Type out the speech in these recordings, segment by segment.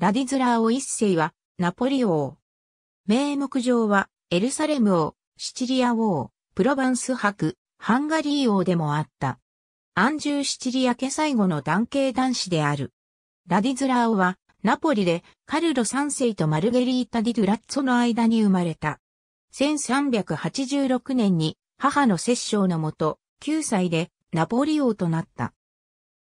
ラディズラーオ一世は、ナポリ王。名目上は、エルサレム王、シチリア王、プロバンス伯、ハンガリー王でもあった。アンジューシチリア家最後の男系男子である。ラディズラーオは、ナポリでカルロ三世とマルゲリータ・ディ・ドゥラッツォの間に生まれた。1386年に母の摂政のもと、9歳でナポリ王となった。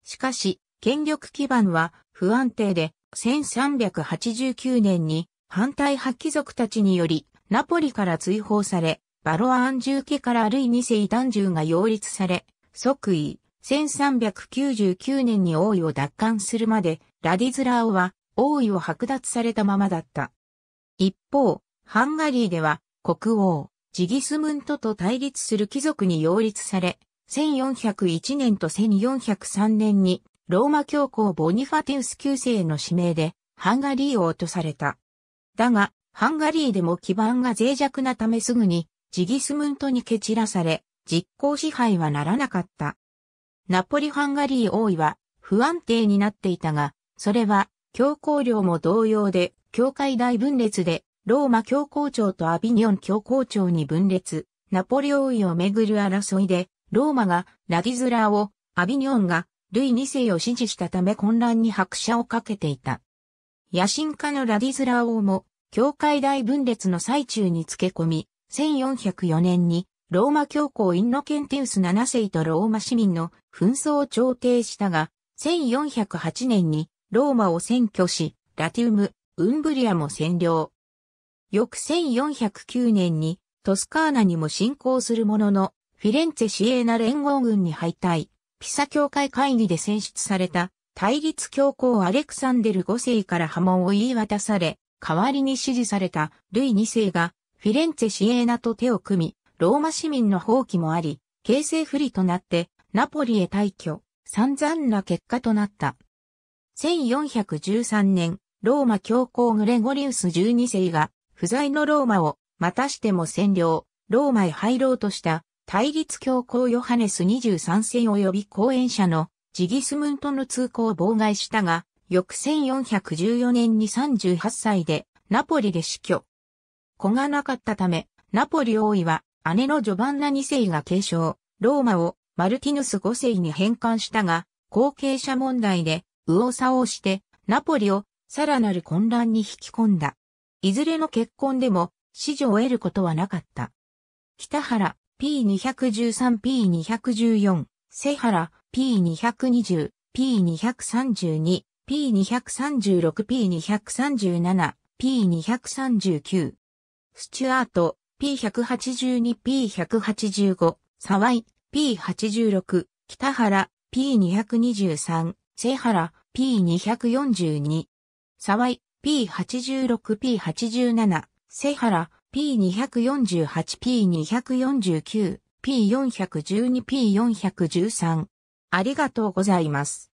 しかし、権力基盤は不安定で1389年に反対派貴族たちによりナポリから追放され、バロアンジュー家からルイ二世男獣が擁立され、即位、1399年に王位を奪還するまで、ラディズラーは王位を剥奪されたままだった。一方、ハンガリーでは国王、ジギスムントと対立する貴族に擁立され、1401年と1403年にローマ教皇ボニファテウス9世の指名で、ハンガリーを落とされた。だが、ハンガリーでも基盤が脆弱なためすぐに、ジギスムントに蹴散らされ、実効支配はならなかった。ナポリ・ハンガリー王位は不安定になっていたが、それは教皇領も同様で、教会大分裂で、ローマ教皇庁とアビニョン教皇庁に分裂、ナポリ王位をめぐる争いで、ローマがラディズラーを、アビニョンがルイ2世を支持したため混乱に拍車をかけていた。野心家のラディズラー王も、教会大分裂の最中につけ込み、1404年に、ローマ教皇インノケンテウス7世とローマ市民の紛争を調停したが、1408年にローマを占拠し、ラティウム、ウンブリアも占領。翌1409年にトスカーナにも侵攻するものの、フィレンツェ市営な連合軍に敗退。ピサ教会会議で選出された対立教皇アレクサンデル5世から波紋を言い渡され、代わりに支持されたルイ2世がフィレンツェシエーナと手を組み、ローマ市民の放棄もあり、形勢不利となってナポリへ退去、散々な結果となった。1413年、ローマ教皇グレゴリウス12世が不在のローマをまたしても占領、ローマへ入ろうとした対立教皇ヨハネス23世及び講演者のジギスムントの通行を妨害したが、翌1414年に38歳でナポリで死去。子がなかったため、ナポリ王位は姉のジョバンナ2世が継承、ローマをマルティヌス5世に返還したが、後継者問題で右往左往してナポリをさらなる混乱に引き込んだ。いずれの結婚でも子女を得ることはなかった。北原、P213P214、セハラ、P220、P232、P236、P237、P239。スチュアート、P182、P185、サワイ、P86、北原、P223、セハラ、P242。サワイ、P86、P87、セハラ、P248、P249、P412、P413。ありがとうございます。